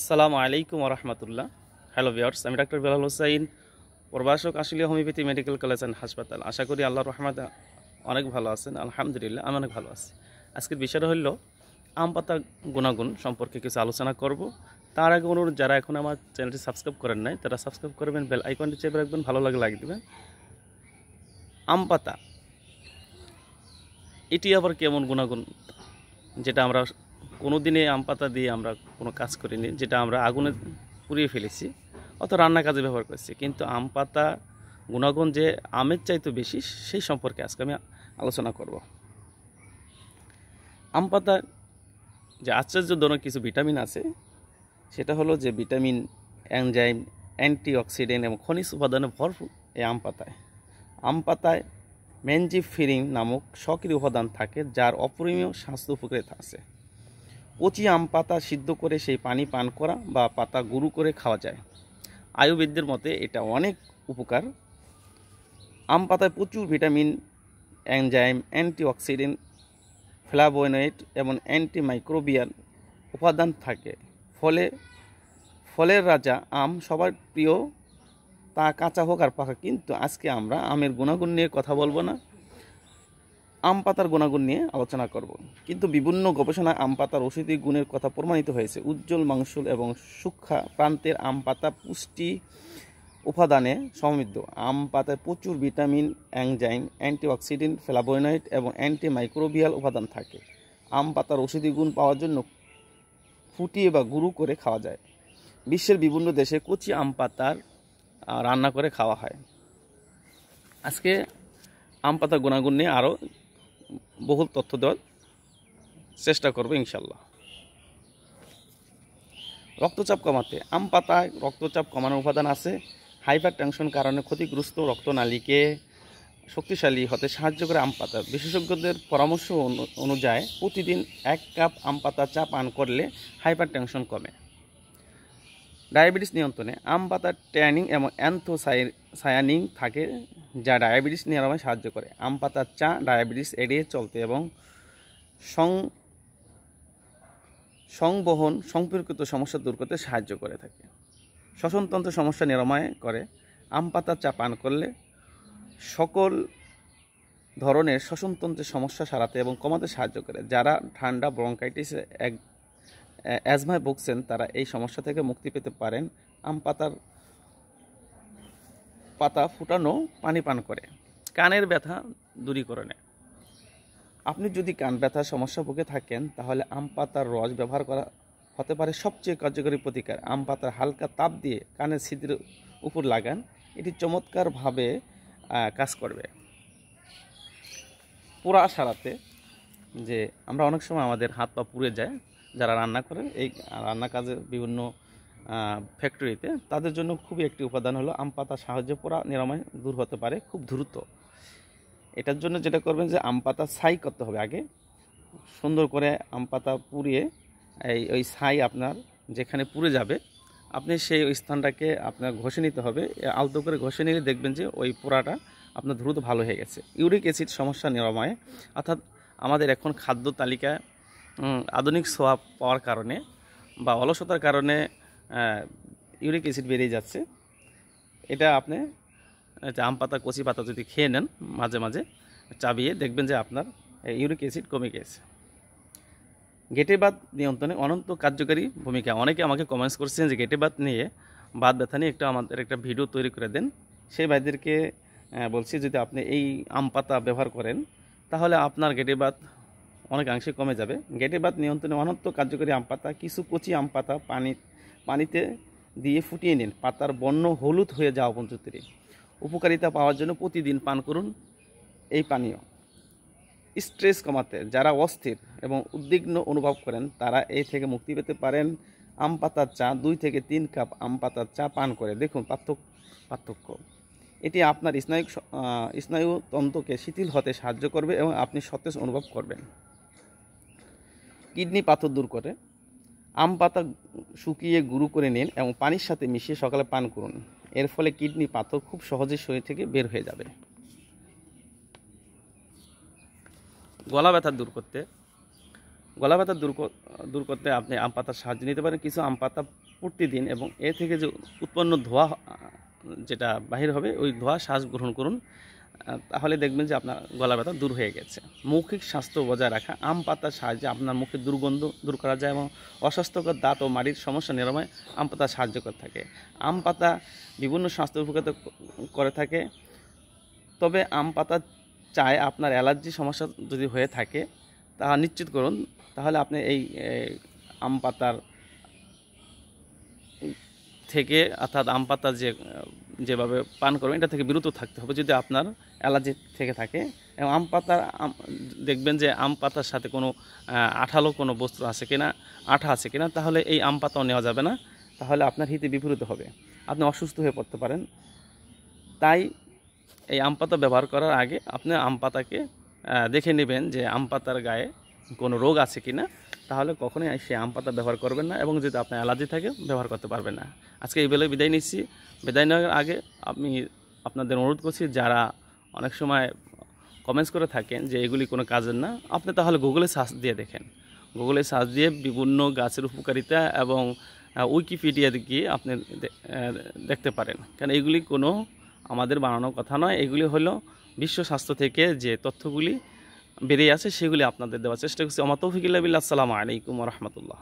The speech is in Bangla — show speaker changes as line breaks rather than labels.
আসসালামু আলাইকুম রহমতুল্লাহ হ্যালো ভিওর্স আমি ডাক্তার বেলাল হোসাইন প্রবাসক আসলে হোমিওপ্যাথি মেডিকেল কলেজ অ্যান্ড হাসপাতাল আশা করি আল্লাহ রহমাত অনেক ভালো আছেন আলহামদুলিল্লাহ আমি অনেক ভালো আছি আজকের বিষয়টা হলো আম পাতার গুণাগুণ সম্পর্কে কিছু আলোচনা করব তার আগে অনুরোধ যারা এখন আমার চ্যানেলটি সাবস্ক্রাইব করেন নাই তারা সাবস্ক্রাইব করবেন বেল আইকনটি চেপে রাখবেন ভালো লাগে লাগিয়ে দেবেন আম পাতা এটি আবার কেমন গুণাগুণ যেটা আমরা কোনো দিনে আম পাতা দিয়ে আমরা কোনো কাজ করিনি যেটা আমরা আগুনে পুড়িয়ে ফেলেছি অত রান্না কাজে ব্যবহার করেছি কিন্তু আম পাতা গুণাগুণ যে আমের চাইতে বেশি সেই সম্পর্কে আজকে আমি আলোচনা করব আম পাতা যে আশ্চর্য ধরনের কিছু ভিটামিন আছে সেটা হলো যে ভিটামিন অ্যাংজাইম অ্যান্টিঅক্সিডেন্ট এবং খনিজ উপাদানে ভরপুর এই আম পাতায় আম পাতায় মেনজিফিরিন নামক সক্রিয় উপাদান থাকে যার অপরিমীয় স্বাস্থ্য উপকারিতা আছে কচি আম পাতা সিদ্ধ করে সেই পানি পান করা বা পাতা গুঁড়ো করে খাওয়া যায় আয়ুর্বেদদের মতে এটা অনেক উপকার আম পাতায় প্রচুর ভিটামিন অ্যান্টি অ্যান্টিঅক্সিডেন্ট ফ্লাভোনয়েড এবং অ্যান্টিমাইক্রোবিয়াল উপাদান থাকে ফলে ফলের রাজা আম সবার প্রিয় তা কাঁচা হোক আর পাকা কিন্তু আজকে আমরা আমের গুণাগুণ নিয়ে কথা বলবো না আম পাতার গুণাগুণ নিয়ে আলোচনা করব কিন্তু বিভিন্ন গবেষণায় আম পাতার ঔষধি গুণের কথা প্রমাণিত হয়েছে উজ্জ্বল মাংসুল এবং সূক্ষা প্রান্তের আম পাতা পুষ্টি উপাদানে সমৃদ্ধ আম পাতায় প্রচুর ভিটামিন অ্যাংজাইম অ্যান্টিঅক্সিডেন্ট ফ্লাভোনাইট এবং অ্যান্টিমাইক্রোবিয়াল উপাদান থাকে আম পাতার ঔষধি গুণ পাওয়ার জন্য ফুটিয়ে বা গুঁড়ো করে খাওয়া যায় বিশ্বের বিভিন্ন দেশে কচি আম পাতার রান্না করে খাওয়া হয় আজকে আম পাতার গুণাগুণ নিয়ে আরও বহুল তথ্য দেওয়ার চেষ্টা করবে ইনশাল্লাহ রক্তচাপ কমাতে আম পাতায় রক্তচাপ কমানোর উপাদান আছে হাইপার টেনশন কারণে ক্ষতিগ্রস্ত রক্তনালীকে শক্তিশালী হতে সাহায্য করে আম পাতা বিশেষজ্ঞদের পরামর্শ অনুযায়ী প্রতিদিন এক কাপ আম পাতা চা পান করলে হাইপার টেনশন কমে ডায়াবেটিস নিয়ন্ত্রণে আম পাতার ট্যানিং এবং অ্যান্থোসাই সায়ানিং থাকে যা ডায়াবেটিস নিরাময় সাহায্য করে আম পাতার চা ডায়াবেটিস এড়িয়ে চলতে এবং সং সংবহন সম্পর্কিত সমস্যা দূর করতে সাহায্য করে থাকে শ্বসনতন্ত্র সমস্যা নিরাময় করে আম পাতার চা পান করলে সকল ধরনের শ্বসনতন্ত্রের সমস্যা সারাতে এবং কমাতে সাহায্য করে যারা ঠান্ডা ব্রঙ্কাইটিসে এক অ্যাজমায় ভুগছেন তারা এই সমস্যা থেকে মুক্তি পেতে পারেন আম পাতার পাতা ফুটানো পানি পান করে কানের ব্যথা দূরীকরণে আপনি যদি কান ব্যথার সমস্যা ভুগে থাকেন তাহলে আম পাতার রস ব্যবহার করা হতে পারে সবচেয়ে কার্যকরী প্রতিকার আম পাতার হালকা তাপ দিয়ে কানের ছিদ্রের উপর লাগান এটি চমৎকারভাবে কাজ করবে পোড়া সারাতে যে আমরা অনেক সময় আমাদের হাত পা পুড়ে যায় যারা রান্না করেন এই রান্না কাজে বিভিন্ন ফ্যাক্টরিতে তাদের জন্য খুবই একটি উপাদান হলো আম পাতার সাহায্যে পোড়া নিরাময় দূর হতে পারে খুব দ্রুত এটার জন্য যেটা করবেন যে আম পাতা ছাই করতে হবে আগে সুন্দর করে আম পাতা পুড়িয়ে এই ওই ছাই আপনার যেখানে পুড়ে যাবে আপনি সেই স্থানটাকে আপনার ঘষে নিতে হবে আলতো করে ঘষে নিলে দেখবেন যে ওই পোড়াটা আপনার দ্রুত ভালো হয়ে গেছে ইউরিক অ্যাসিড সমস্যা নিরাময়ে অর্থাৎ আমাদের এখন খাদ্য তালিকায় আধুনিক সোয়া পাওয়ার কারণে বা অলসতার কারণে ইউরিক অ্যাসিড বেড়েই যাচ্ছে এটা আপনি আচ্ছা, আম পাতা কচি পাতা যদি খেয়ে নেন মাঝে মাঝে চাবিয়ে দেখবেন যে আপনার ইউরিক অ্যাসিড কমে গেছে গেটে বাদ নিয়ন্ত্রণে অনন্ত কার্যকারী ভূমিকা অনেকে আমাকে কমেন্টস করছেন যে গেটে বাদ নিয়ে বাদ ব্যথা নিয়ে একটা আমাদের একটা ভিডিও তৈরি করে দেন সেই ভাইদেরকে বলছি যদি আপনি এই আম পাতা ব্যবহার করেন তাহলে আপনার গেটে বাত অনেকাংশে কমে যাবে গেটে বাদ নিয়ন্ত্রণে অনন্ত কার্যকরী আম পাতা কিছু কচি আম পাতা পানির পানিতে দিয়ে ফুটিয়ে নিন পাতার বন্য হলুদ হয়ে যাওয়া পঞ্চতিরি উপকারিতা পাওয়ার জন্য প্রতিদিন পান করুন এই পানীয় স্ট্রেস কমাতে যারা অস্থির এবং উদ্বিগ্ন অনুভব করেন তারা এই থেকে মুক্তি পেতে পারেন আম পাতার চা দুই থেকে তিন কাপ আম পাতার চা পান করে দেখুন পার্থক্য পার্থক্য এটি আপনার স্নায়ু স্নায়ুতন্ত্রকে শিথিল হতে সাহায্য করবে এবং আপনি সতেজ অনুভব করবেন কিডনি পাথর দূর করে আম পাতা শুকিয়ে গুঁড়ো করে নিন এবং পানির সাথে মিশিয়ে সকালে পান করুন এর ফলে কিডনি পাথর খুব সহজে শরীর থেকে বের হয়ে যাবে গলা ব্যথা দূর করতে গলা ব্যথা দূর দূর করতে আপনি আম পাতার সাহায্য নিতে পারেন কিছু আম পাতা দিন এবং এ থেকে যে উৎপন্ন ধোয়া যেটা বাহির হবে ওই ধোয়া শ্বাস গ্রহণ করুন তাহলে দেখবেন যে আপনার গলা ব্যথা দূর হয়ে গেছে মৌখিক স্বাস্থ্য বজায় রাখা আম পাতার সাহায্যে আপনার মুখে দুর্গন্ধ দূর করা যায় এবং অস্বাস্থ্যকর দাঁত ও মাড়ির সমস্যা নিরাময় আম পাতা সাহায্য করে থাকে আম পাতা বিভিন্ন স্বাস্থ্য উপকৃত করে থাকে তবে আম পাতা চায় আপনার অ্যালার্জি সমস্যা যদি হয়ে থাকে তা নিশ্চিত করুন তাহলে আপনি এই আম পাতার থেকে অর্থাৎ আম পাতার যে যেভাবে পান করবেন এটা থেকে বিরত থাকতে হবে যদি আপনার অ্যালার্জি থেকে থাকে এবং আম পাতার দেখবেন যে আম পাতার সাথে কোনো আঠালো কোনো বস্ত্র আছে কিনা আঠা আছে কিনা তাহলে এই আম পাতাও নেওয়া যাবে না তাহলে আপনার হিতে বিপরীত হবে আপনি অসুস্থ হয়ে পড়তে পারেন তাই এই আম পাতা ব্যবহার করার আগে আপনি আম পাতাকে দেখে নেবেন যে আম পাতার গায়ে কোনো রোগ আছে কি না তাহলে কখনোই সে আম পাতা ব্যবহার করবেন না এবং যদি আপনার অ্যালার্জি থাকে ব্যবহার করতে পারবেন না আজকে এই বেলায় বিদায় নিচ্ছি বিদায় নেওয়ার আগে আমি আপনাদের অনুরোধ করছি যারা অনেক সময় কমেন্টস করে থাকেন যে এগুলি কোনো কাজের না আপনি তাহলে গুগলে সার্চ দিয়ে দেখেন গুগলে সার্চ দিয়ে বিভিন্ন গাছের উপকারিতা এবং উইকিপিডিয়া গিয়ে আপনি দেখতে পারেন কারণ এগুলি কোনো আমাদের বানানোর কথা নয় এগুলি হলো বিশ্ব স্বাস্থ্য থেকে যে তথ্যগুলি বেরিয়ে আছে সেগুলি আপনাদের দেওয়ার চেষ্টা করছি আমার তৌফিকিল্লাবিল্লা আসসালামু আলাইকুম রহমতুল্লাহ